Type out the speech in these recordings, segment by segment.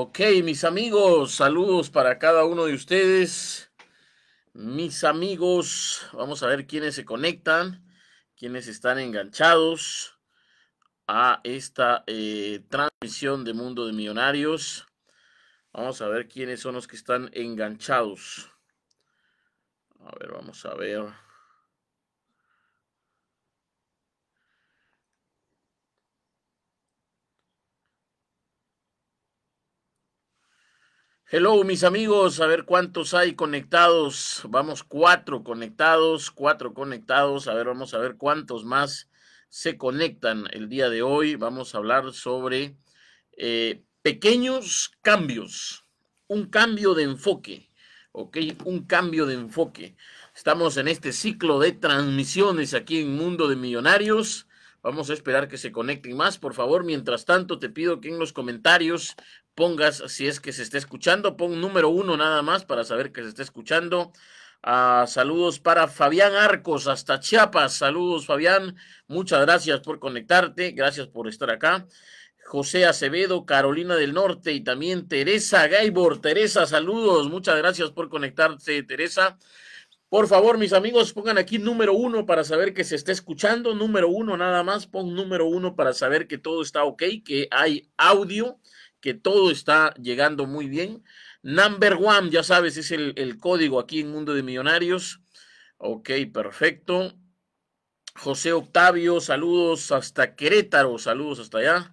Ok, mis amigos, saludos para cada uno de ustedes. Mis amigos, vamos a ver quiénes se conectan, quiénes están enganchados a esta eh, transmisión de Mundo de Millonarios. Vamos a ver quiénes son los que están enganchados. A ver, vamos a ver. Hello, mis amigos, a ver cuántos hay conectados. Vamos, cuatro conectados, cuatro conectados. A ver, vamos a ver cuántos más se conectan el día de hoy. Vamos a hablar sobre eh, pequeños cambios, un cambio de enfoque, ¿ok? Un cambio de enfoque. Estamos en este ciclo de transmisiones aquí en Mundo de Millonarios. Vamos a esperar que se conecten más, por favor. Mientras tanto, te pido que en los comentarios pongas, si es que se está escuchando, pon número uno nada más para saber que se está escuchando. Ah, saludos para Fabián Arcos hasta Chiapas. Saludos, Fabián. Muchas gracias por conectarte. Gracias por estar acá. José Acevedo, Carolina del Norte y también Teresa Gaibor. Teresa, saludos. Muchas gracias por conectarte, Teresa. Por favor, mis amigos, pongan aquí número uno para saber que se está escuchando. Número uno nada más. Pon número uno para saber que todo está ok, que hay audio que todo está llegando muy bien. Number one, ya sabes, es el, código aquí en Mundo de Millonarios. Ok, perfecto. José Octavio, saludos hasta Querétaro, saludos hasta allá.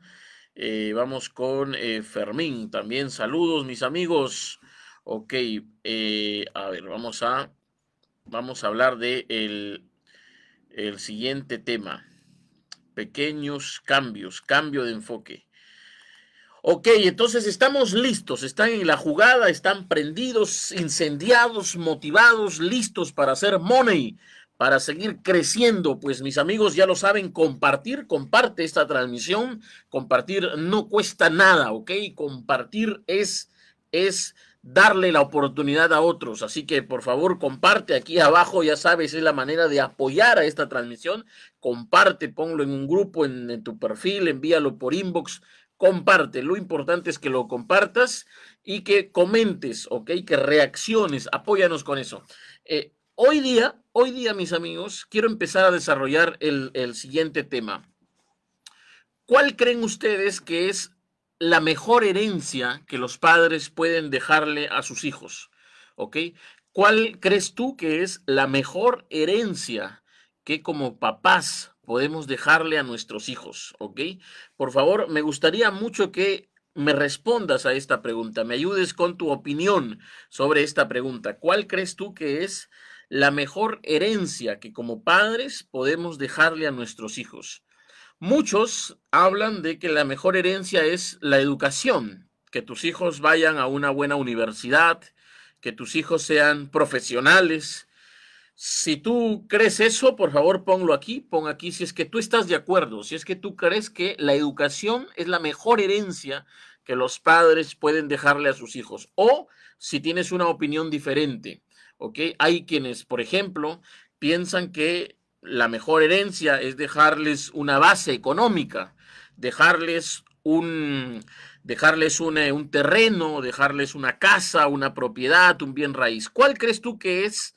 Eh, vamos con eh, Fermín también, saludos mis amigos. Ok, eh, a ver, vamos a, vamos a hablar de el siguiente tema. Pequeños cambios, cambio de enfoque. Ok, entonces estamos listos, están en la jugada, están prendidos, incendiados, motivados, listos para hacer money, para seguir creciendo. Pues mis amigos ya lo saben, compartir, comparte esta transmisión, compartir no cuesta nada, ok, compartir es, es darle la oportunidad a otros. Así que por favor comparte aquí abajo, ya sabes, es la manera de apoyar a esta transmisión. Comparte, ponlo en un grupo, en tu perfil, envíalo por inbox comparte. Lo importante es que lo compartas y que comentes, ¿ok? Que reacciones, apóyanos con eso. Eh, hoy día, hoy día, mis amigos, quiero empezar a desarrollar el, siguiente tema. ¿Cuál creen ustedes que es la mejor herencia que los padres pueden dejarle a sus hijos? ¿Ok? ¿Cuál crees tú que es la mejor herencia que como papás podemos dejarle a nuestros hijos, ¿ok? Por favor, me gustaría mucho que me respondas a esta pregunta, me ayudes con tu opinión sobre esta pregunta. ¿Cuál crees tú que es la mejor herencia que como padres podemos dejarle a nuestros hijos? Muchos hablan de que la mejor herencia es la educación, que tus hijos vayan a una buena universidad, que tus hijos sean profesionales, si tú crees eso, por favor ponlo aquí, pon aquí si es que tú estás de acuerdo, si es que tú crees que la educación es la mejor herencia que los padres pueden dejarle a sus hijos o si tienes una opinión diferente, ¿ok? Hay quienes, por ejemplo, piensan que la mejor herencia es dejarles una base económica, dejarles un, dejarles un, un terreno, dejarles una casa, una propiedad, un bien raíz. ¿Cuál crees tú que es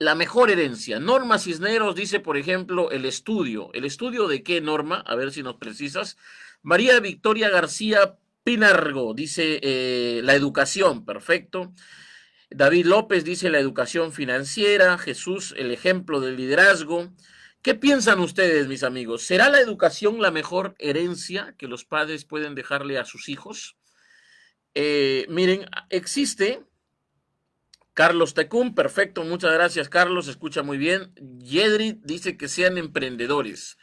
la mejor herencia. Norma Cisneros dice, por ejemplo, el estudio. ¿El estudio de qué, Norma? A ver si nos precisas. María Victoria García Pinargo dice, eh, la educación, perfecto. David López dice, la educación financiera. Jesús, el ejemplo del liderazgo. ¿Qué piensan ustedes, mis amigos? ¿Será la educación la mejor herencia que los padres pueden dejarle a sus hijos? Eh, miren, existe Carlos Tecún, perfecto, muchas gracias Carlos, escucha muy bien. Yedri dice que sean emprendedores.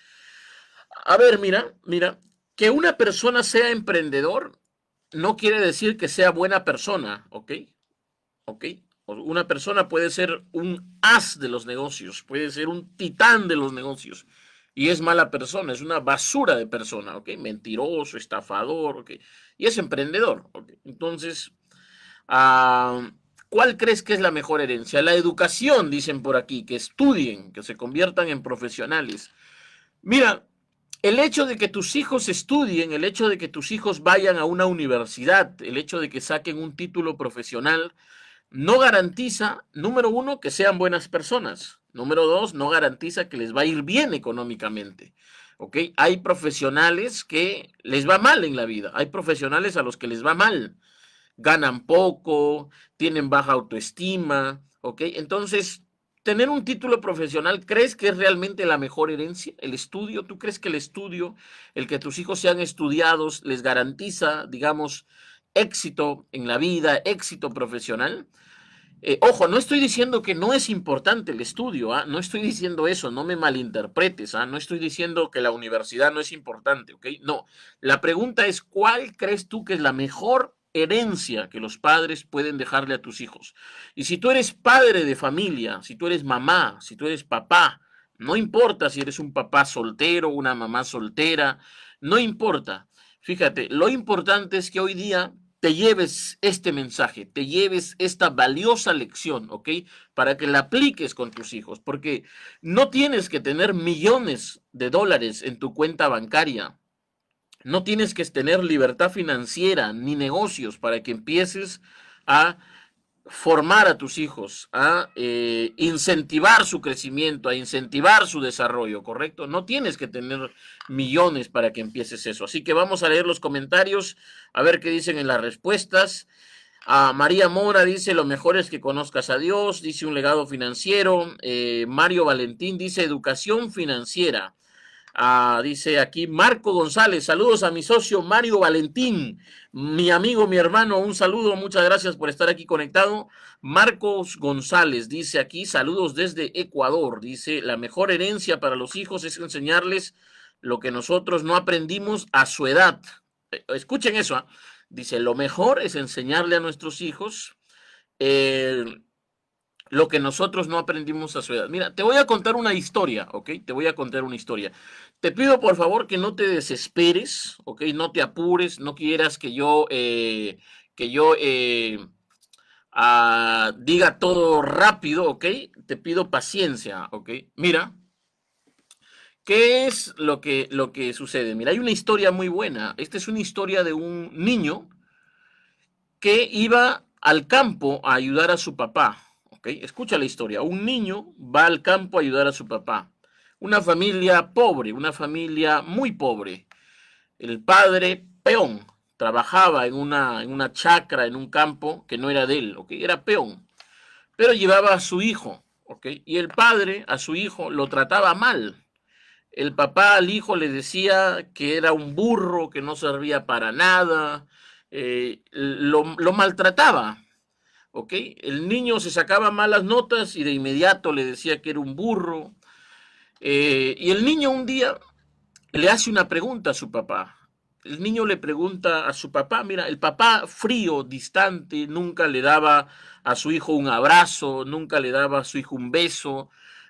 A ver, mira, mira, que una persona sea emprendedor no quiere decir que sea buena persona, ¿ok? ¿Ok? Una persona puede ser un as de los negocios, puede ser un titán de los negocios y es mala persona, es una basura de persona, ¿ok? Mentiroso, estafador, ¿ok? Y es emprendedor, ¿ok? Entonces, ah ¿Cuál crees que es la mejor herencia? La educación, dicen por aquí, que estudien, que se conviertan en profesionales. Mira, el hecho de que tus hijos estudien, el hecho de que tus hijos vayan a una universidad, el hecho de que saquen un título profesional, no garantiza, número uno, que sean buenas personas. Número dos, no garantiza que les va a ir bien económicamente. ¿Ok? Hay profesionales que les va mal en la vida, hay profesionales a los que les va mal ganan poco, tienen baja autoestima, ¿ok? Entonces, tener un título profesional, ¿crees que es realmente la mejor herencia? ¿El estudio? ¿Tú crees que el estudio, el que tus hijos sean estudiados, les garantiza, digamos, éxito en la vida, éxito profesional? Eh, ojo, no estoy diciendo que no es importante el estudio, ¿ah? no estoy diciendo eso, no me malinterpretes, ¿ah? no estoy diciendo que la universidad no es importante, ¿ok? No, la pregunta es, ¿cuál crees tú que es la mejor herencia que los padres pueden dejarle a tus hijos. Y si tú eres padre de familia, si tú eres mamá, si tú eres papá, no importa si eres un papá soltero, una mamá soltera, no importa. Fíjate, lo importante es que hoy día te lleves este mensaje, te lleves esta valiosa lección, ¿ok? Para que la apliques con tus hijos, porque no tienes que tener millones de dólares en tu cuenta bancaria no tienes que tener libertad financiera ni negocios para que empieces a formar a tus hijos, a eh, incentivar su crecimiento, a incentivar su desarrollo, ¿correcto? No tienes que tener millones para que empieces eso. Así que vamos a leer los comentarios, a ver qué dicen en las respuestas. A María Mora dice, lo mejor es que conozcas a Dios, dice un legado financiero. Eh, Mario Valentín dice, educación financiera. Ah, dice aquí Marco González, saludos a mi socio Mario Valentín, mi amigo, mi hermano, un saludo, muchas gracias por estar aquí conectado. Marcos González dice aquí, saludos desde Ecuador, dice, la mejor herencia para los hijos es enseñarles lo que nosotros no aprendimos a su edad. Eh, escuchen eso, ¿ah? dice, lo mejor es enseñarle a nuestros hijos eh, lo que nosotros no aprendimos a su edad. Mira, te voy a contar una historia, ¿ok? Te voy a contar una historia. Te pido por favor que no te desesperes, ¿ok? No te apures, no quieras que yo, eh, que yo eh, ah, diga todo rápido, ¿ok? Te pido paciencia, ¿ok? Mira, ¿qué es lo que, lo que sucede? Mira, hay una historia muy buena. Esta es una historia de un niño que iba al campo a ayudar a su papá, Escucha la historia. Un niño va al campo a ayudar a su papá. Una familia pobre, una familia muy pobre. El padre, peón, trabajaba en una, en una chacra, en un campo que no era de él, que era peón. Pero llevaba a su hijo, y el padre a su hijo lo trataba mal. El papá al hijo le decía que era un burro, que no servía para nada, eh, lo maltrataba. El niño se sacaba malas notas y de inmediato le decía que era un burro. Eh, y el niño un día le hace una pregunta a su papá. El niño le pregunta a su papá, mira, el papá frío, distante, nunca le daba a su hijo un abrazo, nunca le daba a su hijo un beso,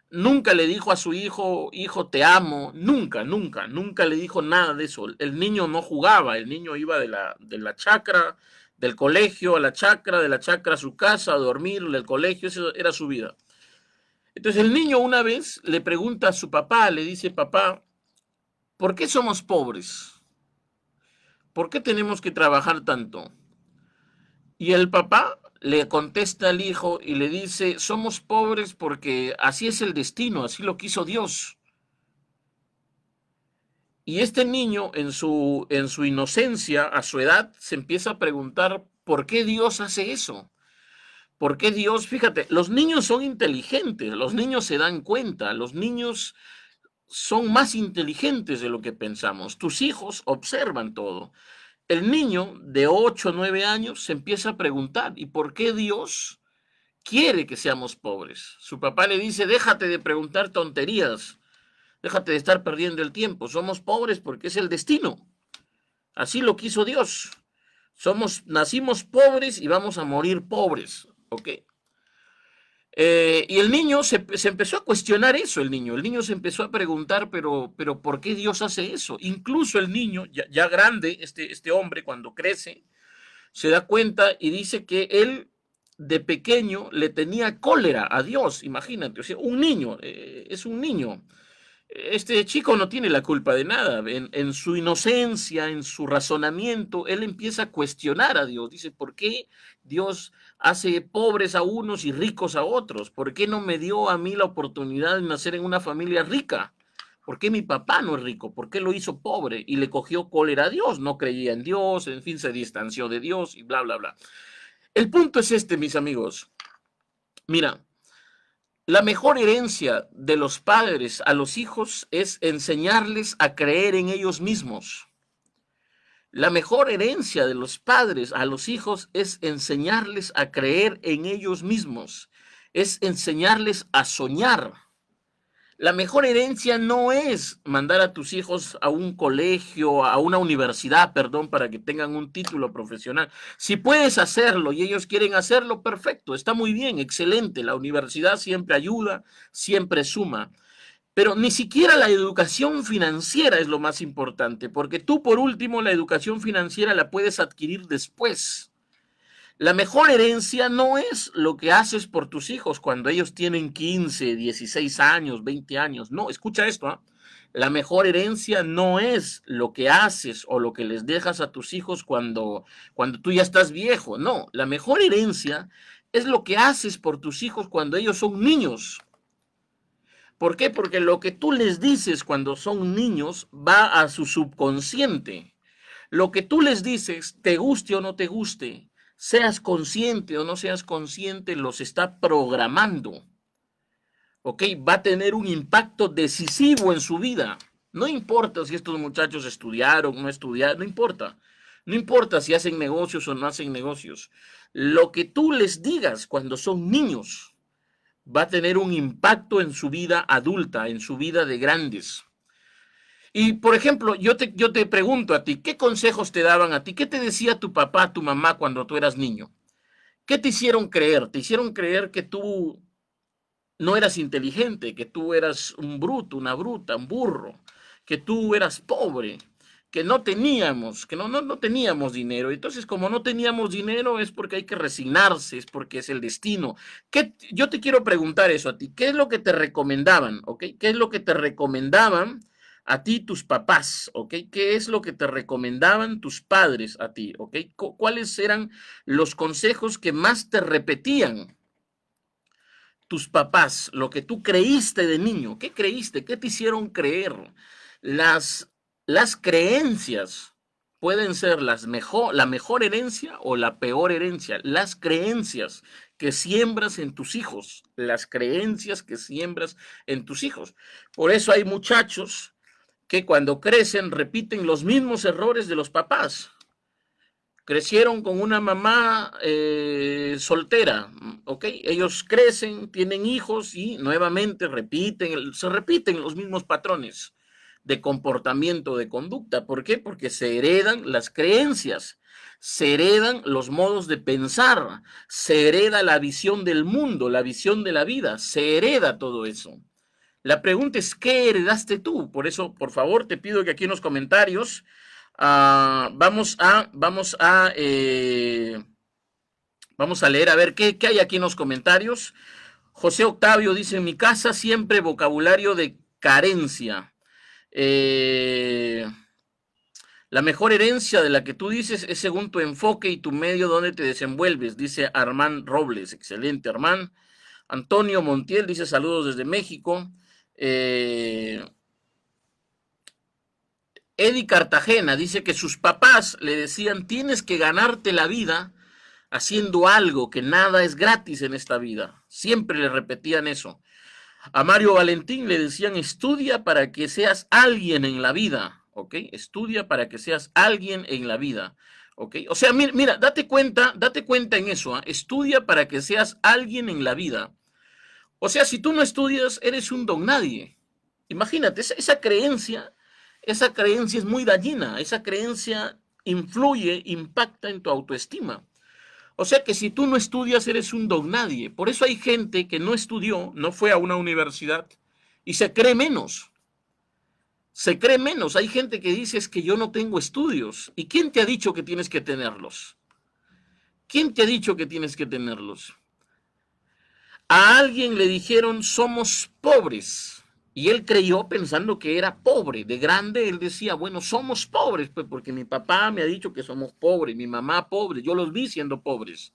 nunca le dijo a su hijo, hijo, te amo, nunca, nunca, nunca le dijo nada de eso. El niño no jugaba, el niño iba de la, de la chacra del colegio a la chacra, de la chacra a su casa, a dormir, del colegio, eso era su vida. Entonces el niño una vez le pregunta a su papá, le dice, papá, ¿por qué somos pobres? ¿Por qué tenemos que trabajar tanto? Y el papá le contesta al hijo y le dice, somos pobres porque así es el destino, así lo quiso Dios. Y este niño en su, en su inocencia, a su edad, se empieza a preguntar, ¿por qué Dios hace eso? ¿Por qué Dios? Fíjate, los niños son inteligentes, los niños se dan cuenta, los niños son más inteligentes de lo que pensamos. Tus hijos observan todo. El niño de 8 o 9 años se empieza a preguntar, ¿y por qué Dios quiere que seamos pobres? Su papá le dice, déjate de preguntar tonterías, Déjate de estar perdiendo el tiempo. Somos pobres porque es el destino. Así lo quiso Dios. Somos, nacimos pobres y vamos a morir pobres. ¿Ok? Eh, y el niño se, empezó a cuestionar eso, el niño. El niño se empezó a preguntar, pero, pero ¿por qué Dios hace eso? Incluso el niño, ya, grande, este, este hombre, cuando crece, se da cuenta y dice que él de pequeño le tenía cólera a Dios, imagínate, o un niño, eh, es un niño este chico no tiene la culpa de nada. En, su inocencia, en su razonamiento, él empieza a cuestionar a Dios. Dice, ¿por qué Dios hace pobres a unos y ricos a otros? ¿Por qué no me dio a mí la oportunidad de nacer en una familia rica? ¿Por qué mi papá no es rico? ¿Por qué lo hizo pobre? Y le cogió cólera a Dios, no creía en Dios, en fin, se distanció de Dios y bla, bla, bla. El punto es este, mis amigos. Mira, la mejor herencia de los padres a los hijos es enseñarles a creer en ellos mismos. La mejor herencia de los padres a los hijos es enseñarles a creer en ellos mismos, es enseñarles a soñar la mejor herencia no es mandar a tus hijos a un colegio, a una universidad, perdón, para que tengan un título profesional. Si puedes hacerlo y ellos quieren hacerlo, perfecto, está muy bien, excelente. La universidad siempre ayuda, siempre suma. Pero ni siquiera la educación financiera es lo más importante, porque tú por último la educación financiera la puedes adquirir después la mejor herencia no es lo que haces por tus hijos cuando ellos tienen 15, 16 años, 20 años. No, escucha esto. ¿ah? La mejor herencia no es lo que haces o lo que les dejas a tus hijos cuando, cuando tú ya estás viejo. No, la mejor herencia es lo que haces por tus hijos cuando ellos son niños. ¿Por qué? Porque lo que tú les dices cuando son niños va a su subconsciente. Lo que tú les dices, te guste o no te guste, seas consciente o no seas consciente, los está programando. ¿Ok? Va a tener un impacto decisivo en su vida. No importa si estos muchachos estudiaron, o no estudiaron, no importa. No importa si hacen negocios o no hacen negocios. Lo que tú les digas cuando son niños va a tener un impacto en su vida adulta, en su vida de grandes. Y por ejemplo, yo te, yo te pregunto a ti, ¿qué consejos te daban a ti? ¿Qué te decía tu papá, tu mamá cuando tú eras niño? ¿Qué te hicieron creer? ¿Te hicieron creer que tú no eras inteligente, que tú eras un bruto, una bruta, un burro, que tú eras pobre, que no teníamos, que no, no, no teníamos dinero? Entonces, como no teníamos dinero es porque hay que resignarse, es porque es el destino. ¿Qué, yo te quiero preguntar eso a ti. ¿Qué es lo que te recomendaban? okay ¿Qué es lo que te recomendaban? a ti tus papás, ¿ok? ¿Qué es lo que te recomendaban tus padres a ti, ¿ok? ¿Cuáles eran los consejos que más te repetían? Tus papás, lo que tú creíste de niño, ¿qué creíste? ¿Qué te hicieron creer? Las, las creencias pueden ser las mejor, la mejor herencia o la peor herencia. Las creencias que siembras en tus hijos, las creencias que siembras en tus hijos. Por eso hay muchachos que cuando crecen repiten los mismos errores de los papás. Crecieron con una mamá eh, soltera, ¿ok? Ellos crecen, tienen hijos y nuevamente repiten, se repiten los mismos patrones de comportamiento, de conducta. ¿Por qué? Porque se heredan las creencias, se heredan los modos de pensar, se hereda la visión del mundo, la visión de la vida, se hereda todo eso. La pregunta es, ¿qué heredaste tú? Por eso, por favor, te pido que aquí en los comentarios ah, vamos a, vamos a, eh, vamos a leer, a ver, ¿qué, hay aquí en los comentarios? José Octavio dice, en mi casa siempre vocabulario de carencia. Eh, la mejor herencia de la que tú dices es según tu enfoque y tu medio donde te desenvuelves, dice Armán Robles. Excelente, Armán. Antonio Montiel dice saludos desde México. Eh, Eddie Cartagena dice que sus papás le decían, tienes que ganarte la vida haciendo algo, que nada es gratis en esta vida. Siempre le repetían eso. A Mario Valentín le decían, estudia para que seas alguien en la vida, ¿ok? Estudia para que seas alguien en la vida, ¿ok? O sea, mira, date cuenta, date cuenta en eso, ¿ah? estudia para que seas alguien en la vida. O sea, si tú no estudias, eres un don nadie. Imagínate, esa, creencia, esa creencia es muy dañina, esa creencia influye, impacta en tu autoestima. O sea que si tú no estudias, eres un don nadie. Por eso hay gente que no estudió, no fue a una universidad y se cree menos. Se cree menos. Hay gente que dice es que yo no tengo estudios. ¿Y quién te ha dicho que tienes que tenerlos? ¿Quién te ha dicho que tienes que tenerlos? A alguien le dijeron, somos pobres. Y él creyó pensando que era pobre. De grande él decía, bueno, somos pobres, pues porque mi papá me ha dicho que somos pobres, mi mamá pobre, yo los vi siendo pobres.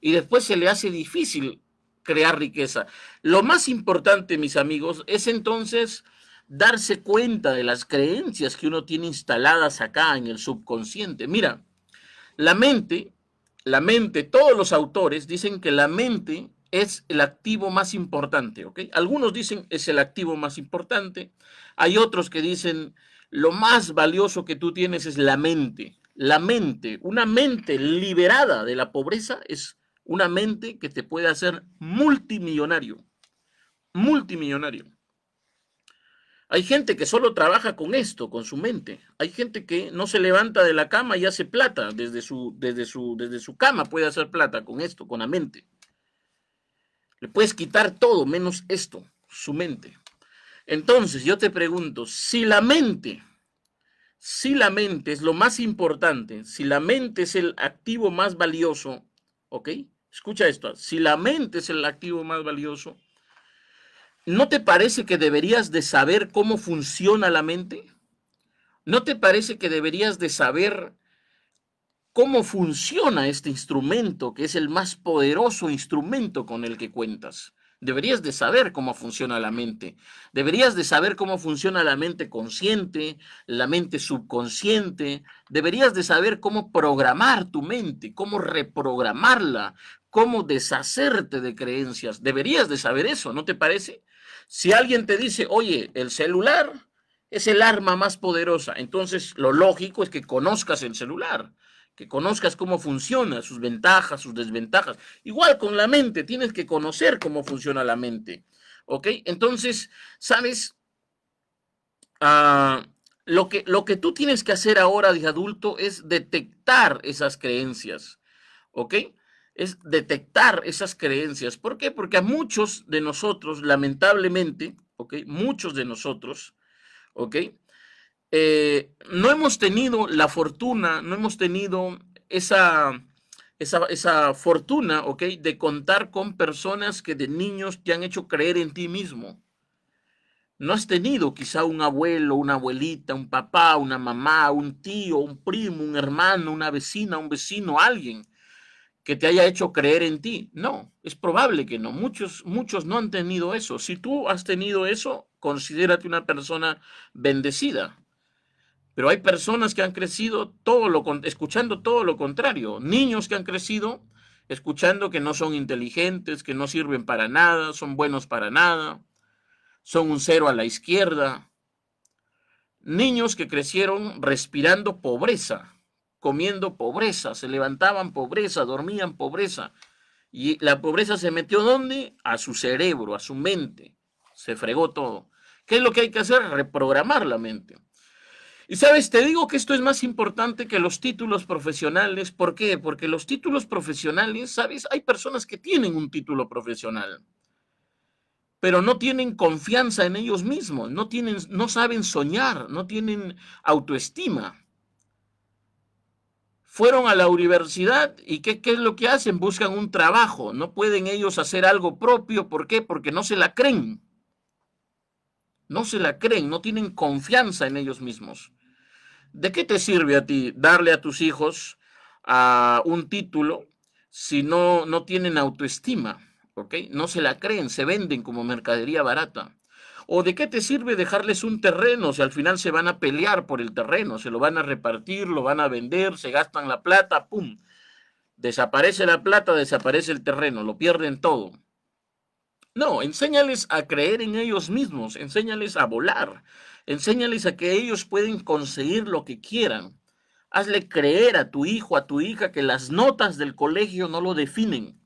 Y después se le hace difícil crear riqueza. Lo más importante, mis amigos, es entonces darse cuenta de las creencias que uno tiene instaladas acá en el subconsciente. Mira, la mente, la mente, todos los autores dicen que la mente es el activo más importante, ¿ok? Algunos dicen es el activo más importante, hay otros que dicen lo más valioso que tú tienes es la mente, la mente, una mente liberada de la pobreza es una mente que te puede hacer multimillonario, multimillonario. Hay gente que solo trabaja con esto, con su mente. Hay gente que no se levanta de la cama y hace plata desde su, desde su, desde su cama puede hacer plata con esto, con la mente. Le puedes quitar todo menos esto, su mente. Entonces, yo te pregunto, si la mente, si la mente es lo más importante, si la mente es el activo más valioso, ¿ok? Escucha esto, si la mente es el activo más valioso, ¿no te parece que deberías de saber cómo funciona la mente? ¿No te parece que deberías de saber cómo funciona este instrumento, que es el más poderoso instrumento con el que cuentas. Deberías de saber cómo funciona la mente. Deberías de saber cómo funciona la mente consciente, la mente subconsciente. Deberías de saber cómo programar tu mente, cómo reprogramarla, cómo deshacerte de creencias. Deberías de saber eso, ¿no te parece? Si alguien te dice, oye, el celular es el arma más poderosa, entonces lo lógico es que conozcas el celular que conozcas cómo funciona, sus ventajas, sus desventajas. Igual con la mente, tienes que conocer cómo funciona la mente. ¿Ok? Entonces, ¿sabes? Ah, lo, que, lo que tú tienes que hacer ahora de adulto es detectar esas creencias. ¿Ok? Es detectar esas creencias. ¿Por qué? Porque a muchos de nosotros, lamentablemente, ¿ok? Muchos de nosotros, ¿ok? Eh, no hemos tenido la fortuna, no hemos tenido esa, fortuna, ¿ok? De contar con personas que de niños te han hecho creer en ti mismo. No has tenido quizá un abuelo, una abuelita, un papá, una mamá, un tío, un primo, un hermano, una vecina, un vecino, alguien que te haya hecho creer en ti. No, es probable que no. Muchos, muchos no han tenido eso. Si tú has tenido eso, considérate una persona bendecida. Pero hay personas que han crecido escuchando todo lo contrario, niños que han crecido escuchando que no son inteligentes, que no sirven para nada, son buenos para nada, son un cero a la izquierda. Niños que crecieron respirando pobreza, comiendo pobreza, se levantaban pobreza, dormían pobreza. Y la pobreza se metió ¿dónde? A su cerebro, a su mente. Se fregó todo. ¿Qué es lo que hay que hacer? Reprogramar la mente. Y sabes, te digo que esto es más importante que los títulos profesionales. ¿Por qué? Porque los títulos profesionales, sabes, hay personas que tienen un título profesional, pero no tienen confianza en ellos mismos, no, tienen, no saben soñar, no tienen autoestima. Fueron a la universidad y ¿qué, ¿qué es lo que hacen? Buscan un trabajo, no pueden ellos hacer algo propio. ¿Por qué? Porque no se la creen. No se la creen, no tienen confianza en ellos mismos. ¿De qué te sirve a ti darle a tus hijos a un título si no, no tienen autoestima? ¿Ok? No se la creen, se venden como mercadería barata. ¿O de qué te sirve dejarles un terreno si al final se van a pelear por el terreno, se lo van a repartir, lo van a vender, se gastan la plata, ¡pum! Desaparece la plata, desaparece el terreno, lo pierden todo. No, enséñales a creer en ellos mismos, enséñales a volar, Enséñales a que ellos pueden conseguir lo que quieran. Hazle creer a tu hijo, a tu hija, que las notas del colegio no lo definen,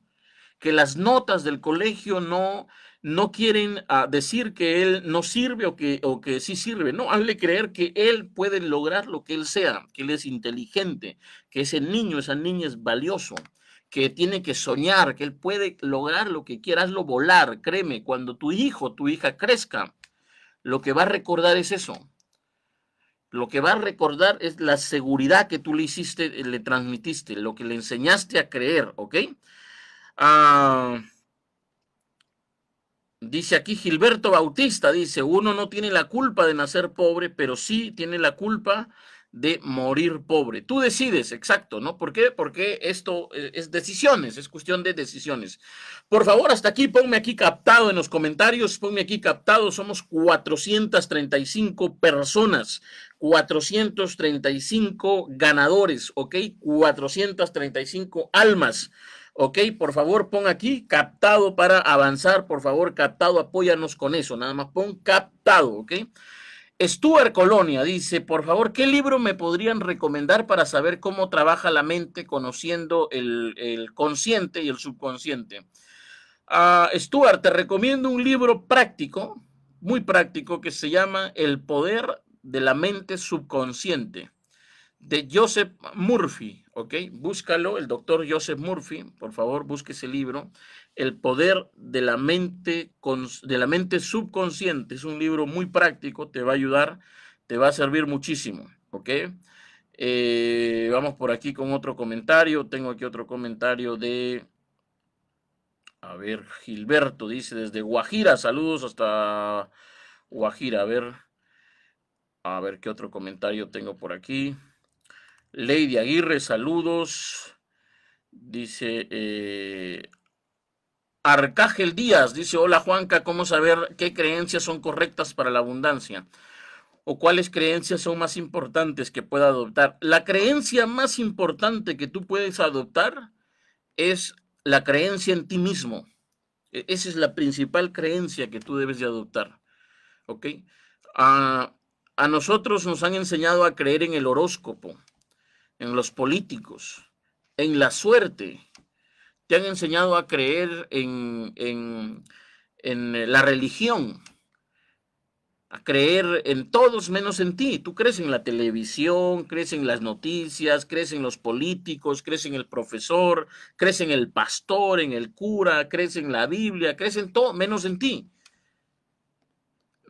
que las notas del colegio no, no quieren ah, decir que él no sirve o que, o que sí sirve. No, hazle creer que él puede lograr lo que él sea, que él es inteligente, que ese niño, esa niña es valioso que tiene que soñar, que él puede lograr lo que quiera, hazlo volar, créeme, cuando tu hijo, tu hija crezca, lo que va a recordar es eso. Lo que va a recordar es la seguridad que tú le hiciste, eh, le transmitiste, lo que le enseñaste a creer, ¿ok? Ah, dice aquí Gilberto Bautista, dice, uno no tiene la culpa de nacer pobre, pero sí tiene la culpa de morir pobre. Tú decides, exacto, ¿no? ¿Por qué? Porque esto eh, es decisiones, es cuestión de decisiones. Por favor, hasta aquí, ponme aquí captado en los comentarios, ponme aquí captado, somos 435 personas, 435 ganadores, ¿ok? 435 almas. Ok, por favor, pon aquí captado para avanzar, por favor, captado, apóyanos con eso, nada más pon captado, ok. Stuart Colonia dice, por favor, ¿qué libro me podrían recomendar para saber cómo trabaja la mente conociendo el, el consciente y el subconsciente? Ah, Stuart, te recomiendo un libro práctico, muy práctico, que se llama El poder de la mente subconsciente de Joseph Murphy, ¿ok? Búscalo, el doctor Joseph Murphy, por favor, busque ese libro, El poder de la mente, de la mente subconsciente. Es un libro muy práctico, te va a ayudar, te va a servir muchísimo, ¿ok? Eh, vamos por aquí con otro comentario. Tengo aquí otro comentario de, a ver, Gilberto dice desde Guajira, saludos hasta Guajira. A ver, a ver qué otro comentario tengo por aquí. Lady Aguirre, saludos. Dice eh, Arcángel Díaz, dice, hola Juanca, ¿cómo saber qué creencias son correctas para la abundancia? ¿O cuáles creencias son más importantes que pueda adoptar? La creencia más importante que tú puedes adoptar es la creencia en ti mismo. E, esa es la principal creencia que tú debes de adoptar. ¿Ok? A, a nosotros nos han enseñado a creer en el horóscopo en los políticos, en la suerte. Te han enseñado a creer en, en, en la religión, a creer en todos menos en ti. Tú crees en la televisión, crees en las noticias, crees en los políticos, crees en el profesor, crees en el pastor, en el cura, crees en la Biblia, crees en todo menos en ti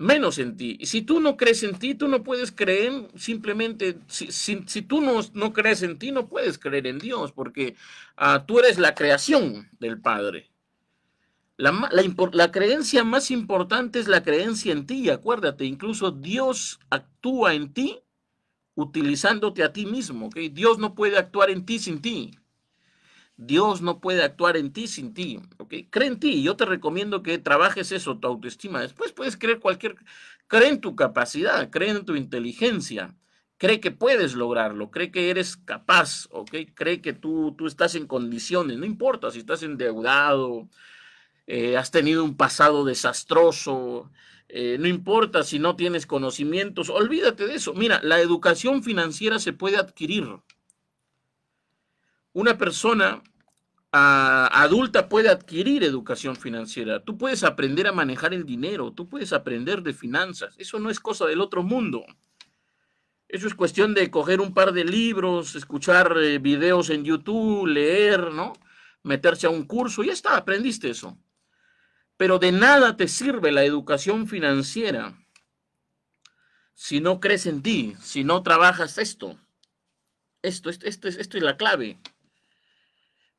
menos en ti. Y si tú no crees en ti, tú no puedes creer simplemente, si, tú no, no, crees en ti, no puedes creer en Dios, porque ah, tú eres la creación del Padre. La, creencia más importante es la creencia en ti, acuérdate, incluso Dios actúa en ti utilizándote a ti mismo, Dios no puede actuar en ti sin ti. Dios no puede actuar en ti sin ti, ¿ok? Cree en ti. Yo te recomiendo que trabajes eso, tu autoestima. Después puedes creer cualquier... Cree en tu capacidad, cree en tu inteligencia. Cree que puedes lograrlo, cree que eres capaz, ¿ok? Cree que tú, tú estás en condiciones, no importa si estás endeudado, eh, has tenido un pasado desastroso, eh, no importa si no tienes conocimientos, olvídate de eso. Mira, la educación financiera se puede adquirir. Una persona adulta puede adquirir educación financiera. Tú puedes aprender a manejar el dinero, tú puedes aprender de finanzas. Eso no es cosa del otro mundo. Eso es cuestión de coger un par de libros, escuchar eh, videos en YouTube, leer, ¿no? Meterse a un curso, y ya está, aprendiste eso. Pero de nada te sirve la educación financiera si no crees en ti, si no trabajas Esto, esto, esto, esto es la clave.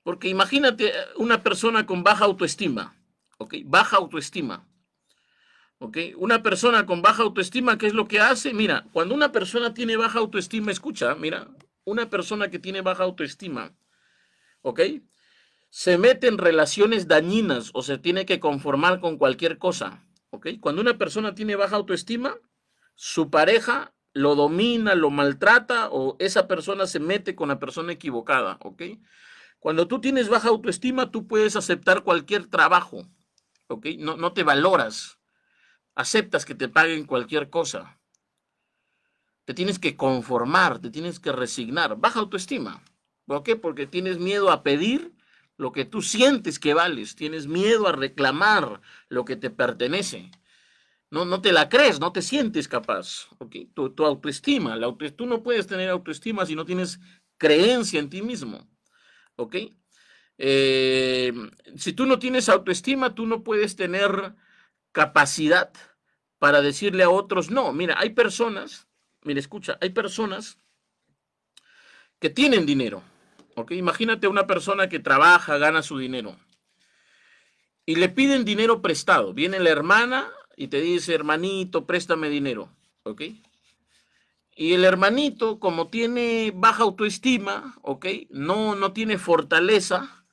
Porque imagínate eh, una persona con baja autoestima, ¿ok? Baja autoestima, ¿ok? Una persona con baja autoestima, ¿qué es lo que hace? Mira, cuando una persona tiene baja autoestima, escucha, mira, una persona que tiene baja autoestima, ¿ok? Se mete en relaciones dañinas o se tiene que conformar con cualquier cosa, ¿ok? Cuando una persona tiene baja autoestima, su pareja lo domina, lo maltrata o esa persona se mete con la persona equivocada, ¿ok? Cuando tú tienes baja autoestima, tú puedes aceptar cualquier trabajo, ¿ok? No, te valoras, aceptas que te paguen cualquier cosa. Te tienes que conformar, te tienes que resignar. Baja autoestima. ¿Por qué? Porque tienes miedo a pedir lo que tú sientes que vales, tienes miedo a reclamar lo que te pertenece. No, no te la crees, no te sientes capaz. ¿ok? Tu, autoestima, la autoestima, tú no puedes tener autoestima si no tienes creencia en ti mismo. ¿ok? Eh, si tú no tienes autoestima, tú no puedes tener capacidad para decirle a otros, no, mira, hay personas, mira, escucha, hay personas que tienen dinero, ¿ok? Imagínate una persona que trabaja, gana su dinero y le piden dinero prestado. Viene la hermana y te dice, hermanito, préstame dinero, ¿ok? Y el hermanito, como tiene baja autoestima, ¿ok? No, no tiene fortaleza,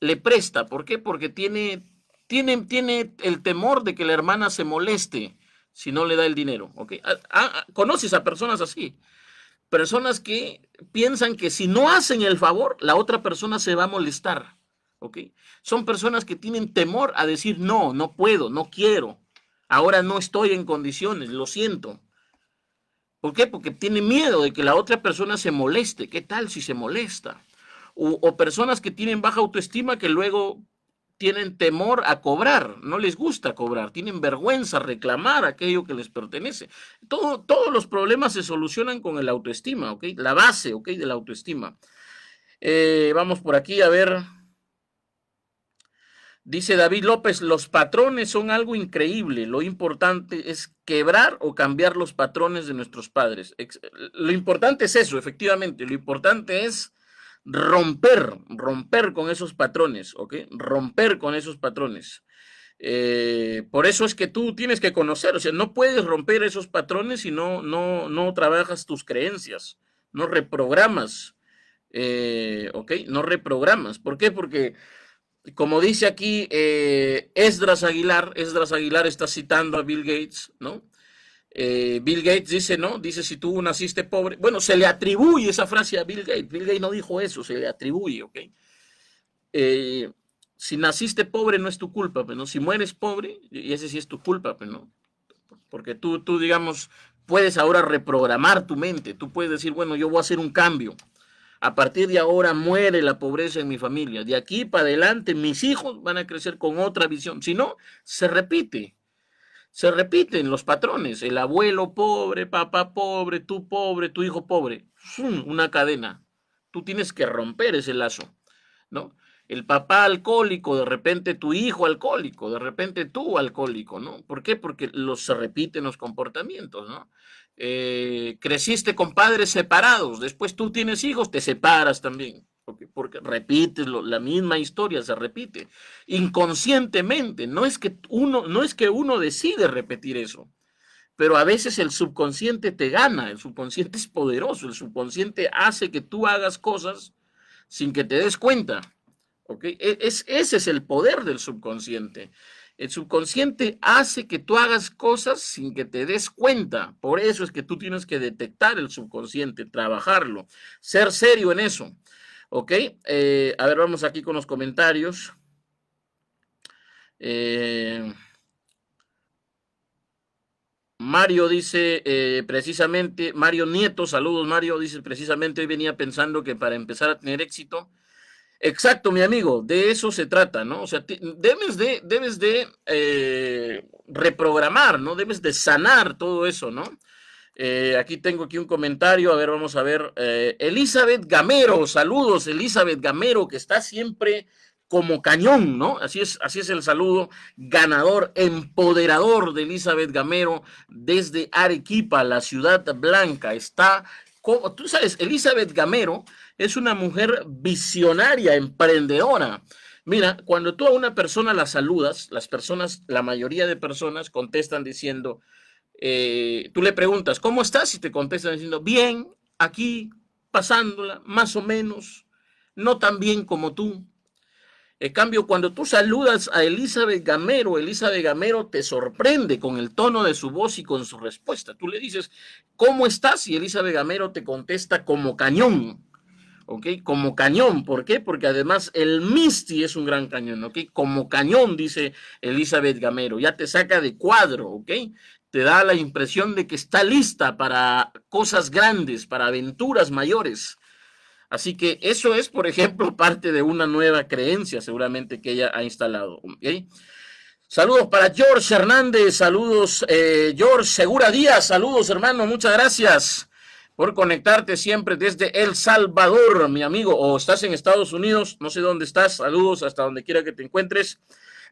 le presta. ¿Por qué? Porque tiene, tiene el temor de que la hermana se moleste si no le da el dinero, ¿ok? Ah, ah, ah, conoces a personas así. Personas que piensan que si no hacen el favor, la otra persona se va a molestar, ¿ok? Son personas que tienen temor a decir, no, no puedo, no quiero, ahora no estoy en condiciones, lo siento. ¿Por qué? Porque tiene miedo de que la otra persona se moleste. ¿Qué tal si se molesta? O, personas que tienen baja autoestima que luego tienen temor a cobrar, no les gusta cobrar, tienen vergüenza reclamar aquello que les pertenece. Todo, todos los problemas se solucionan con el autoestima, ¿ok? La base, ¿ok? De la autoestima. Eh, vamos por aquí a ver Dice David López, los patrones son algo increíble. Lo importante es quebrar o cambiar los patrones de nuestros padres. Lo importante es eso, efectivamente. Lo importante es romper, romper con esos patrones, ¿ok? Romper con esos patrones. Eh, por eso es que tú tienes que conocer, o sea, no puedes romper esos patrones si no, no, no trabajas tus creencias, no reprogramas, eh, ¿ok? No reprogramas. ¿Por qué? Porque como dice aquí eh, Esdras Aguilar, Esdras Aguilar está citando a Bill Gates, ¿no? Eh, Bill Gates dice, ¿no? Dice, si tú naciste pobre. Bueno, se le atribuye esa frase a Bill Gates. Bill Gates no dijo eso, se le atribuye, ¿ok? Eh, si naciste pobre no es tu culpa, pero pues, Si mueres pobre, y ese sí es tu culpa, pues, ¿no? Porque tú, tú, digamos, puedes ahora reprogramar tu mente. Tú puedes decir, bueno, yo voy a hacer un cambio. A partir de ahora muere la pobreza en mi familia. De aquí para adelante mis hijos van a crecer con otra visión. Si no, se repite. Se repiten los patrones. El abuelo pobre, papá pobre, tú pobre, tu hijo pobre. Una cadena. Tú tienes que romper ese lazo, ¿no? El papá alcohólico, de repente tu hijo alcohólico, de repente tú alcohólico, ¿no? ¿Por qué? Porque los se repiten los comportamientos, ¿no? Eh, creciste con padres separados, después tú tienes hijos, te separas también, porque, repites la misma historia, se repite inconscientemente, no es, que uno, no es que uno decide repetir eso, pero a veces el subconsciente te gana, el subconsciente es poderoso, el subconsciente hace que tú hagas cosas sin que te des cuenta. E, es, ese es el poder del subconsciente. El subconsciente hace que tú hagas cosas sin que te des cuenta. Por eso es que tú tienes que detectar el subconsciente, trabajarlo, ser serio en eso. ¿Ok? Eh, a ver, vamos aquí con los comentarios. Eh, Mario dice eh, precisamente, Mario Nieto, saludos Mario, dice precisamente hoy venía pensando que para empezar a tener éxito Exacto, mi amigo, de eso se trata, ¿no? O sea, debes de, debes de eh, reprogramar, ¿no? Debes de sanar todo eso, ¿no? Eh, aquí tengo aquí un comentario, a ver, vamos a ver. Eh, Elizabeth Gamero, saludos, Elizabeth Gamero, que está siempre como cañón, ¿no? Así es, así es el saludo, ganador, empoderador de Elizabeth Gamero desde Arequipa, la ciudad blanca. Está, como, tú sabes, Elizabeth Gamero es una mujer visionaria, emprendedora. Mira, cuando tú a una persona la saludas, las personas, la mayoría de personas contestan diciendo, eh, tú le preguntas, ¿cómo estás? Y te contestan diciendo, bien, aquí, pasándola, más o menos, no tan bien como tú. En cambio, cuando tú saludas a Elizabeth Gamero, Elizabeth Gamero te sorprende con el tono de su voz y con su respuesta. Tú le dices, ¿cómo estás? Y Elizabeth Gamero te contesta como cañón. ¿ok? Como cañón, ¿por qué? Porque además el Misty es un gran cañón, ¿ok? Como cañón, dice Elizabeth Gamero, ya te saca de cuadro, ¿ok? Te da la impresión de que está lista para cosas grandes, para aventuras mayores. Así que eso es, por ejemplo, parte de una nueva creencia seguramente que ella ha instalado, ¿ok? Saludos para George Hernández, saludos eh, George Segura Díaz, saludos hermano, muchas gracias por conectarte siempre desde El Salvador, mi amigo, o estás en Estados Unidos, no sé dónde estás, saludos hasta donde quiera que te encuentres.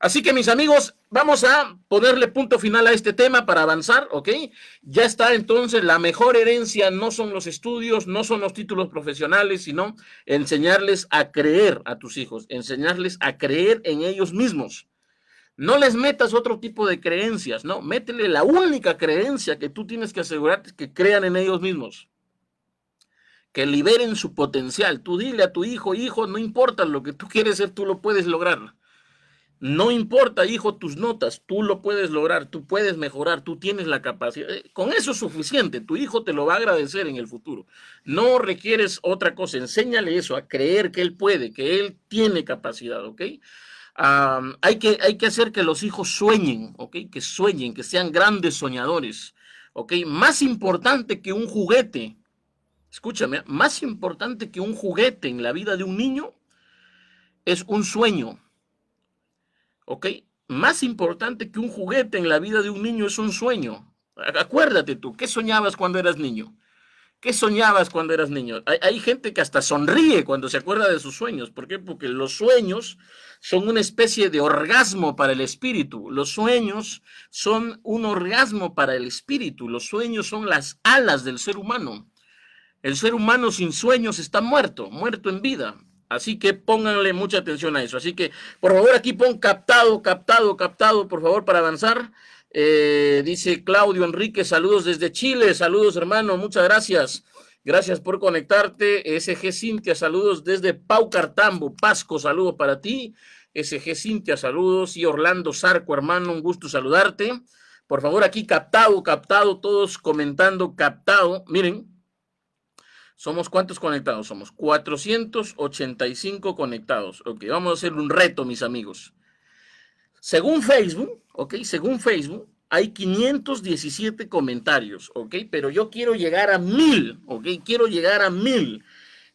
Así que mis amigos, vamos a ponerle punto final a este tema para avanzar, ¿ok? Ya está entonces la mejor herencia, no son los estudios, no son los títulos profesionales, sino enseñarles a creer a tus hijos, enseñarles a creer en ellos mismos. No les metas otro tipo de creencias, ¿no? Métele la única creencia que tú tienes que asegurarte que crean en ellos mismos que liberen su potencial. Tú dile a tu hijo, hijo, no importa lo que tú quieres ser, tú lo puedes lograr. No importa, hijo, tus notas, tú lo puedes lograr, tú puedes mejorar, tú tienes la capacidad. Eh, con eso es suficiente, tu hijo te lo va a agradecer en el futuro. No requieres otra cosa, enséñale eso, a creer que él puede, que él tiene capacidad, ¿ok? hay, que, hay que hacer que los hijos sueñen, ¿ok? Que sueñen, que sean grandes soñadores, ¿ok? Más importante que un juguete, escúchame, ¿eh? más importante que un juguete en la vida de un niño es un sueño. ¿Ok? Más importante que un juguete en la vida de un niño es un sueño. Acuérdate tú, ¿qué soñabas cuando eras niño? ¿Qué soñabas cuando eras niño? Hay, gente que hasta sonríe cuando se acuerda de sus sueños. ¿Por qué? Porque los sueños son una especie de orgasmo para el espíritu. Los sueños son un orgasmo para el espíritu. Los sueños son las alas del ser humano. El ser humano sin sueños está muerto, muerto en vida. Así que pónganle mucha atención a eso. Así que, por favor, aquí pon captado, captado, captado, por favor, para avanzar. Eh, dice Claudio Enrique, saludos desde Chile, saludos hermano, muchas gracias. Gracias por conectarte. SG Cintia, saludos desde Pau Cartambo, Pasco, saludos para ti. SG Cintia, saludos. Y Orlando Sarco, hermano, un gusto saludarte. Por favor, aquí captado, captado, todos comentando, captado. Miren, ¿Somos cuántos conectados? Somos 485 conectados. Ok, vamos a hacer un reto, mis amigos. Según Facebook, ok, según Facebook, hay 517 comentarios, ok, pero yo quiero llegar a mil, ok, quiero llegar a mil.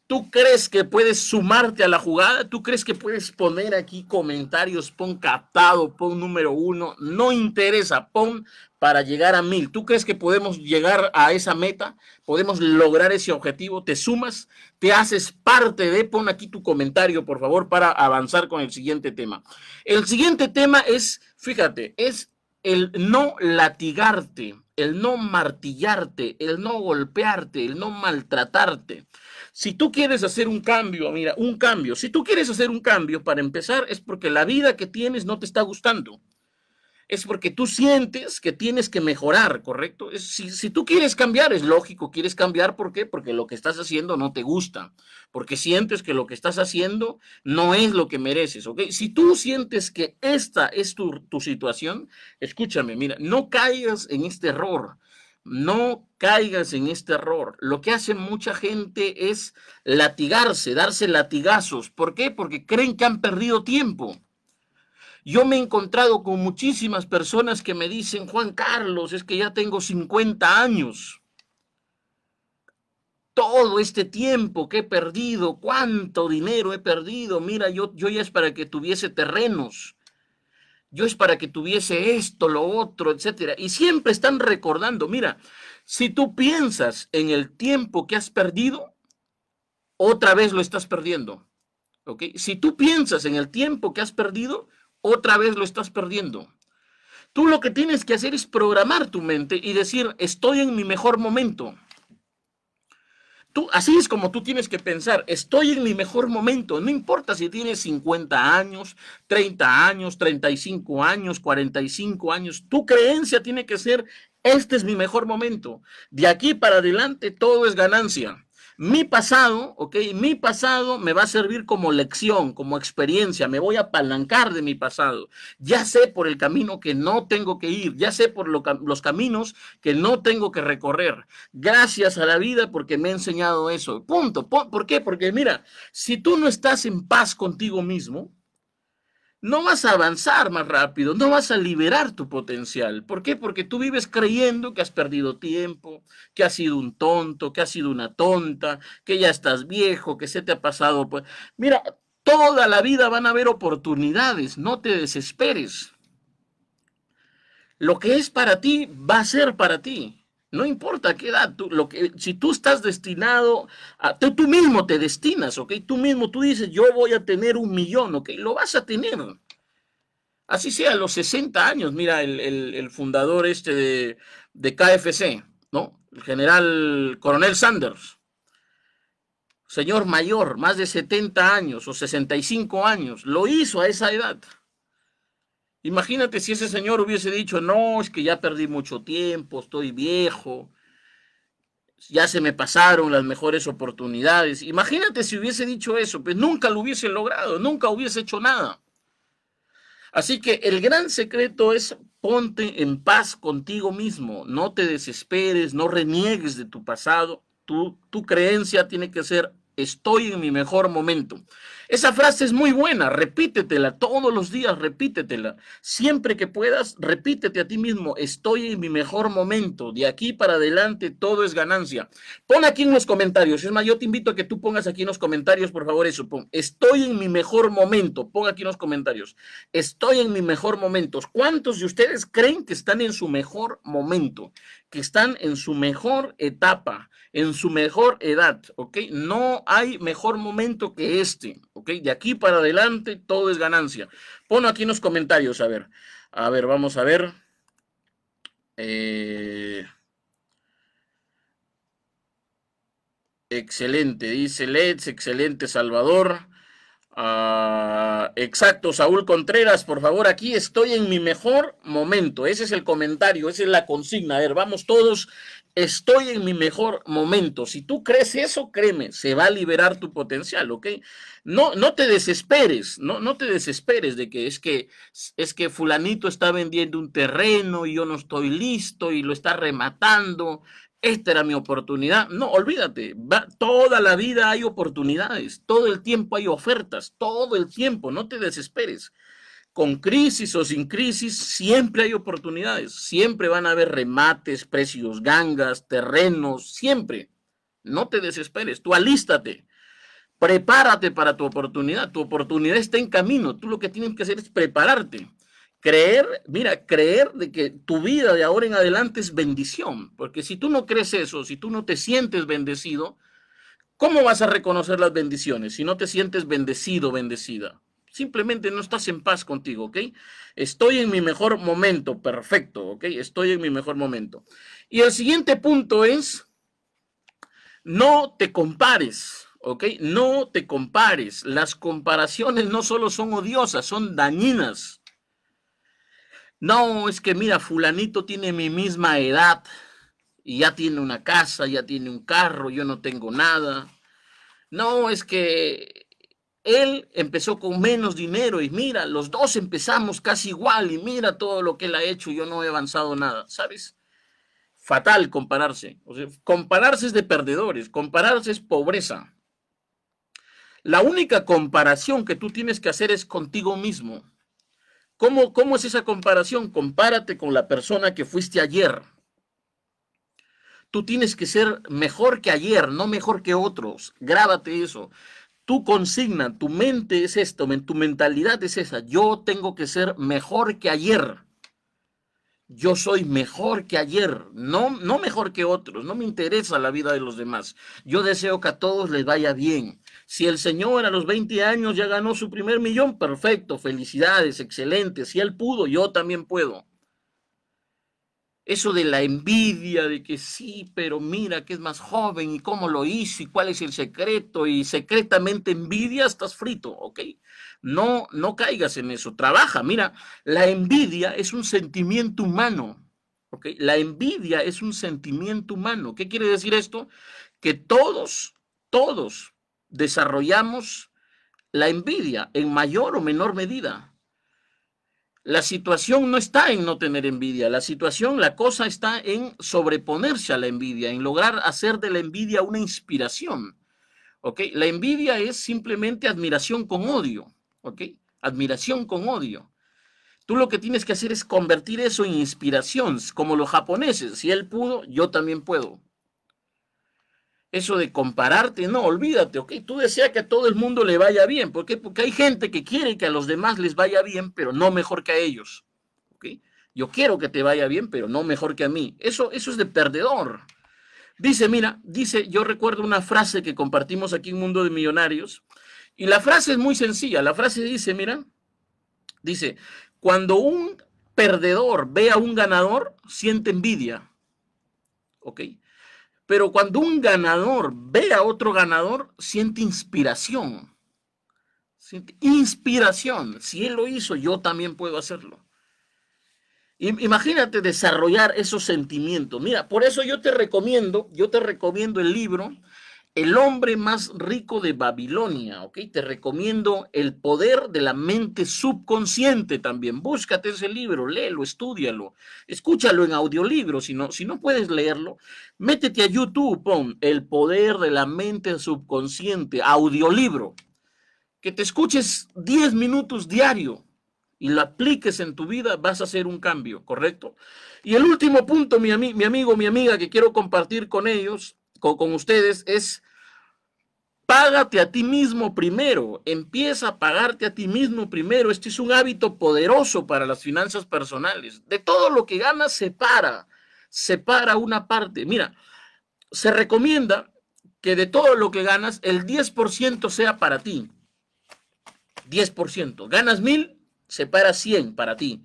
¿Tú crees que puedes sumarte a la jugada? ¿Tú crees que puedes poner aquí comentarios? Pon captado, pon número uno. No interesa, pon para llegar a mil. ¿Tú crees que podemos llegar a esa meta? ¿Podemos lograr ese objetivo? ¿Te sumas? ¿Te haces parte de? Pon aquí tu comentario, por favor, para avanzar con el siguiente tema. El siguiente tema es, fíjate, es el no latigarte, el no martillarte, el no golpearte, el no maltratarte. Si tú quieres hacer un cambio, mira, un cambio, si tú quieres hacer un cambio para empezar es porque la vida que tienes no te está gustando es porque tú sientes que tienes que mejorar, ¿correcto? Si, si, tú quieres cambiar, es lógico, quieres cambiar, ¿por qué? Porque lo que estás haciendo no te gusta, porque sientes que lo que estás haciendo no es lo que mereces, ¿ok? Si tú sientes que esta es tu, tu situación, escúchame, mira, no caigas en este error, no caigas en este error. Lo que hace mucha gente es latigarse, darse latigazos. ¿Por qué? Porque creen que han perdido tiempo. Yo me he encontrado con muchísimas personas que me dicen, Juan Carlos, es que ya tengo 50 años. Todo este tiempo que he perdido, cuánto dinero he perdido. Mira, yo, yo ya es para que tuviese terrenos. Yo es para que tuviese esto, lo otro, etcétera. Y siempre están recordando, mira, si tú piensas en el tiempo que has perdido, otra vez lo estás perdiendo. ¿ok? Si tú piensas en el tiempo que has perdido, otra vez lo estás perdiendo. Tú lo que tienes que hacer es programar tu mente y decir, estoy en mi mejor momento. Tú, así es como tú tienes que pensar, estoy en mi mejor momento, no importa si tienes 50 años, 30 años, 35 años, 45 años, tu creencia tiene que ser, este es mi mejor momento. De aquí para adelante todo es ganancia. Mi pasado, ¿ok? Mi pasado me va a servir como lección, como experiencia, me voy a apalancar de mi pasado. Ya sé por el camino que no tengo que ir, ya sé por los caminos que no tengo que recorrer. Gracias a la vida porque me ha enseñado eso. Punto. ¿Por qué? Porque mira, si tú no estás en paz contigo mismo, no vas a avanzar más rápido, no vas a liberar tu potencial. ¿Por qué? Porque tú vives creyendo que has perdido tiempo, que has sido un tonto, que has sido una tonta, que ya estás viejo, que se te ha pasado. Pues. mira, toda la vida van a haber oportunidades, no te desesperes. Lo que es para ti va a ser para ti. No importa qué edad, lo que, si tú estás destinado, tú, mismo te destinas, ¿ok? Tú mismo, tú dices, yo voy a tener un millón, ¿ok? Lo vas a tener. Así sea, a los 60 años, mira, el, fundador este de, de, KFC, ¿no? El general coronel Sanders, señor mayor, más de 70 años o 65 años, lo hizo a esa edad. Imagínate si ese señor hubiese dicho, no, es que ya perdí mucho tiempo, estoy viejo, ya se me pasaron las mejores oportunidades. Imagínate si hubiese dicho eso, pues nunca lo hubiese logrado, nunca hubiese hecho nada. Así que el gran secreto es ponte en paz contigo mismo, no te desesperes, no reniegues de tu pasado, tu, tu creencia tiene que ser estoy en mi mejor momento. Esa frase es muy buena, repítetela todos los días, repítetela. Siempre que puedas, repítete a ti mismo, estoy en mi mejor momento, de aquí para adelante todo es ganancia. Pon aquí en los comentarios, es más, yo te invito a que tú pongas aquí en los comentarios, por favor, eso, estoy en mi mejor momento, pon aquí en los comentarios, estoy en mi mejor momento. ¿Cuántos de ustedes creen que están en su mejor momento, que están en su mejor etapa? en su mejor edad, ¿ok? No hay mejor momento que este, ¿ok? De aquí para adelante todo es ganancia. Pon aquí en los comentarios, a ver, a ver, vamos a ver. Eh, excelente, dice Let's, excelente Salvador. Ah, exacto, Saúl Contreras, por favor, aquí estoy en mi mejor momento. Ese es el comentario, esa es la consigna. A ver, vamos todos estoy en mi mejor momento. Si tú crees eso, créeme, se va a liberar tu potencial, ¿ok? No, no te desesperes, no, no te desesperes de que es que es que fulanito está vendiendo un terreno y yo no estoy listo y lo está rematando. Esta era mi oportunidad. No, olvídate, toda la vida hay oportunidades, todo el tiempo hay ofertas, todo el tiempo, no te desesperes con crisis o sin crisis, siempre hay oportunidades, siempre van a haber remates, precios, gangas, terrenos, siempre. No te desesperes, tú alístate, prepárate para tu oportunidad, tu oportunidad está en camino, tú lo que tienes que hacer es prepararte. Creer, mira, creer de que tu vida de ahora en adelante es bendición, porque si tú no crees eso, si tú no te sientes bendecido, ¿cómo vas a reconocer las bendiciones si no te sientes bendecido, bendecida? simplemente no estás en paz contigo, ¿ok? Estoy en mi mejor momento, perfecto, ¿ok? Estoy en mi mejor momento. Y el siguiente punto es, no te compares, ¿ok? No te compares. Las comparaciones no solo son odiosas, son dañinas. No, es que mira, fulanito tiene mi misma edad y ya tiene una casa, ya tiene un carro, yo no tengo nada. No, es que él empezó con menos dinero y mira, los dos empezamos casi igual y mira todo lo que él ha hecho, yo no he avanzado nada, ¿sabes? Fatal compararse. compararse es de perdedores, compararse es pobreza. La única comparación que tú tienes que hacer es contigo mismo. ¿Cómo, cómo es esa comparación? Compárate con la persona que fuiste ayer. Tú tienes que ser mejor que ayer, no mejor que otros. Grábate eso tu consigna, tu mente es esto, tu mentalidad es esa. Yo tengo que ser mejor que ayer. Yo soy mejor que ayer, no, no mejor que otros, no me interesa la vida de los demás. Yo deseo que a todos les vaya bien. Si el señor a los 20 años ya ganó su primer millón, perfecto, felicidades, excelente. Si él pudo, yo también puedo. Eso de la envidia, de que sí, pero mira que es más joven y cómo lo hizo y cuál es el secreto y secretamente envidia, estás frito, ¿ok? No, no caigas en eso, trabaja. Mira, la envidia es un sentimiento humano, ¿ok? La envidia es un sentimiento humano. ¿Qué quiere decir esto? Que todos, todos desarrollamos la envidia en mayor o menor medida. La situación no está en no tener envidia, la situación, la cosa está en sobreponerse a la envidia, en lograr hacer de la envidia una inspiración. ¿ok? La envidia es simplemente admiración con odio, ¿ok? Admiración con odio. Tú lo que tienes que hacer es convertir eso en inspiración, como los japoneses. Si él pudo, yo también puedo eso de compararte, no, olvídate, ok, tú deseas que a todo el mundo le vaya bien, ¿por qué? Porque hay gente que quiere que a los demás les vaya bien, pero no mejor que a ellos, ok, yo quiero que te vaya bien, pero no mejor que a mí, eso, eso es de perdedor. Dice, mira, dice, yo recuerdo una frase que compartimos aquí en Mundo de Millonarios, y la frase es muy sencilla, la frase dice, mira, dice, cuando un perdedor ve a un ganador, siente envidia, ok, pero cuando un ganador ve a otro ganador, siente inspiración. Siente inspiración. Si él lo hizo, yo también puedo hacerlo. Imagínate desarrollar esos sentimientos. Mira, por eso yo te recomiendo, yo te recomiendo el libro el hombre más rico de Babilonia, ¿ok? Te recomiendo El poder de la mente subconsciente también. Búscate ese libro, léelo, estúdialo, escúchalo en audiolibro, si no, si no puedes leerlo, métete a YouTube, pon El poder de la mente subconsciente, audiolibro. Que te escuches 10 minutos diario y lo apliques en tu vida, vas a hacer un cambio, ¿correcto? Y el último punto, mi, mi amigo, mi amiga, que quiero compartir con ellos, con, ustedes es págate a ti mismo primero, empieza a pagarte a ti mismo primero. Este es un hábito poderoso para las finanzas personales. De todo lo que ganas, separa, separa una parte. Mira, se recomienda que de todo lo que ganas, el 10% sea para ti. 10%. Ganas mil, separa 100 para ti.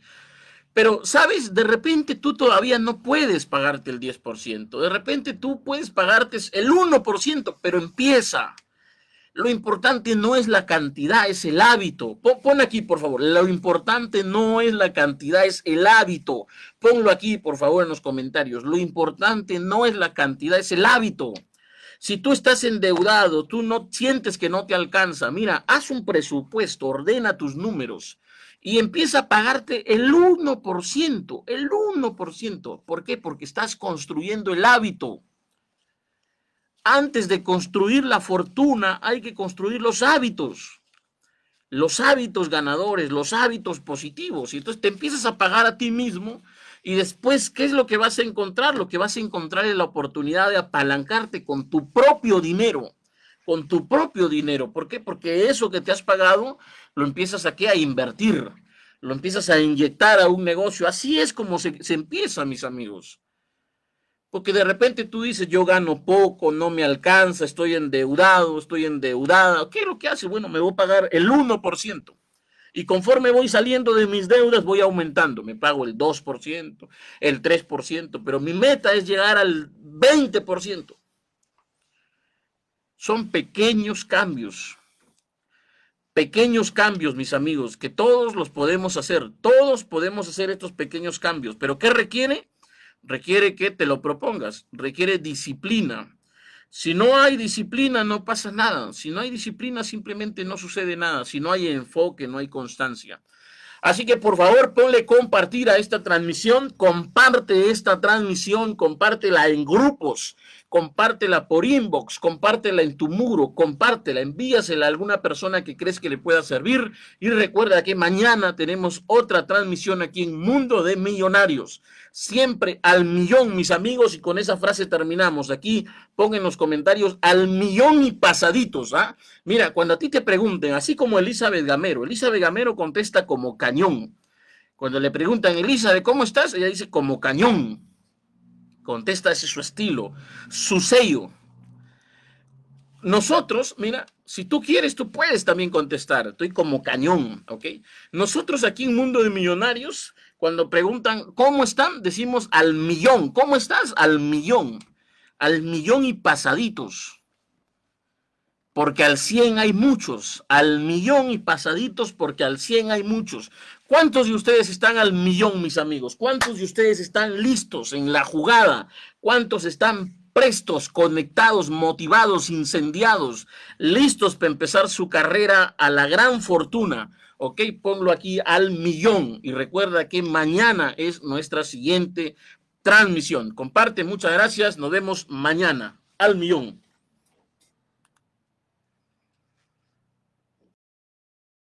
Pero, ¿sabes? De repente tú todavía no puedes pagarte el 10%. De repente tú puedes pagarte el 1%, pero empieza. Lo importante no es la cantidad, es el hábito. Pon aquí, por favor. Lo importante no es la cantidad, es el hábito. Ponlo aquí, por favor, en los comentarios. Lo importante no es la cantidad, es el hábito. Si tú estás endeudado, tú no sientes que no te alcanza, mira, haz un presupuesto, ordena tus números y empieza a pagarte el 1%, el 1%. ¿Por qué? Porque estás construyendo el hábito. Antes de construir la fortuna, hay que construir los hábitos los hábitos ganadores, los hábitos positivos. Y entonces te empiezas a pagar a ti mismo y después, ¿qué es lo que vas a encontrar? Lo que vas a encontrar es la oportunidad de apalancarte con tu propio dinero, con tu propio dinero. ¿Por qué? Porque eso que te has pagado lo empiezas aquí a invertir, lo empiezas a inyectar a un negocio. Así es como se, se empieza, mis amigos. Porque de repente tú dices, yo gano poco, no me alcanza, estoy endeudado, estoy endeudada. ¿Qué es lo que hace? Bueno, me voy a pagar el 1%. Y conforme voy saliendo de mis deudas, voy aumentando. Me pago el 2%, el 3%, pero mi meta es llegar al 20%. Son pequeños cambios. Pequeños cambios, mis amigos, que todos los podemos hacer. Todos podemos hacer estos pequeños cambios. Pero ¿qué requiere? Requiere que te lo propongas. Requiere disciplina si no hay disciplina, no pasa nada. Si no hay disciplina, simplemente no sucede nada. Si no hay enfoque, no hay constancia. Así que por favor, ponle compartir a esta transmisión. Comparte esta transmisión, compártela en grupos, compártela por inbox, compártela en tu muro, compártela, envíasela a alguna persona que crees que le pueda servir. Y recuerda que mañana tenemos otra transmisión aquí en Mundo de Millonarios siempre al millón, mis amigos, y con esa frase terminamos. Aquí pongan los comentarios al millón y pasaditos. ¿ah? Mira, cuando a ti te pregunten, así como Elizabeth Gamero, Elizabeth Gamero contesta como cañón. Cuando le preguntan, Elizabeth, ¿cómo estás? Ella dice como cañón. Contesta ese su estilo, su sello. Nosotros, mira, si tú quieres, tú puedes también contestar. Estoy como cañón, ¿ok? Nosotros aquí en Mundo de Millonarios cuando preguntan, ¿cómo están? Decimos al millón. ¿Cómo estás? Al millón. Al millón y pasaditos. Porque al 100 hay muchos. Al millón y pasaditos porque al 100 hay muchos. ¿Cuántos de ustedes están al millón, mis amigos? ¿Cuántos de ustedes están listos en la jugada? ¿Cuántos están prestos, conectados, motivados, incendiados, listos para empezar su carrera a la gran fortuna? ok, ponlo aquí al millón. Y recuerda que mañana es nuestra siguiente transmisión. Comparte, muchas gracias. Nos vemos mañana al millón.